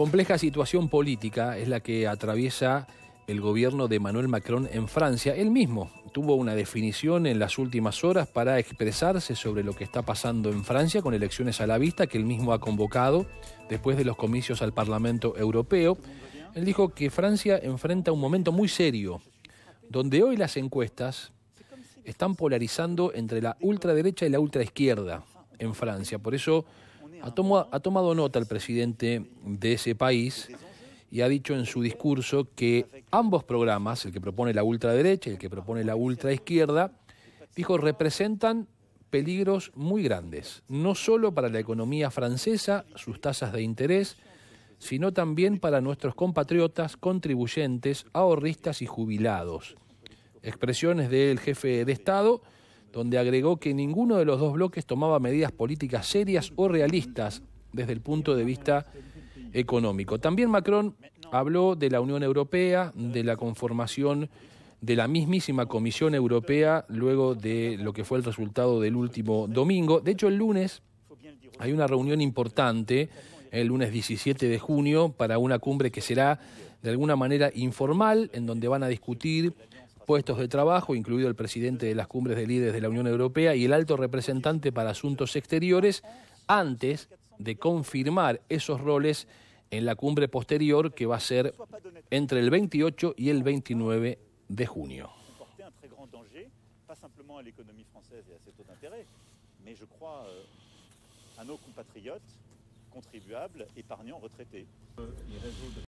Compleja situación política es la que atraviesa el gobierno de Manuel Macron en Francia. Él mismo tuvo una definición en las últimas horas para expresarse sobre lo que está pasando en Francia con elecciones a la vista que él mismo ha convocado después de los comicios al Parlamento Europeo. Él dijo que Francia enfrenta un momento muy serio, donde hoy las encuestas están polarizando entre la ultraderecha y la ultraizquierda en Francia. Por eso ha, tomado nota el presidente de ese país y ha dicho en su discurso que ambos programas, el que propone la ultraderecha y el que propone la ultraizquierda, dijo, representan peligros muy grandes, no solo para la economía francesa, sus tasas de interés, sino también para nuestros compatriotas, contribuyentes, ahorristas y jubilados. Expresiones del jefe de Estado donde agregó que ninguno de los dos bloques tomaba medidas políticas serias o realistas desde el punto de vista económico. También Macron habló de la Unión Europea, de la conformación de la mismísima Comisión Europea luego de lo que fue el resultado del último domingo. De hecho, el lunes hay una reunión importante, el lunes 17 de junio, para una cumbre que será de alguna manera informal, en donde van a discutir puestos de trabajo, incluido el presidente de las cumbres de líderes de la Unión Europea y el alto representante para asuntos exteriores, antes de confirmar esos roles en la cumbre posterior que va a ser entre el 28 y el 29 de junio.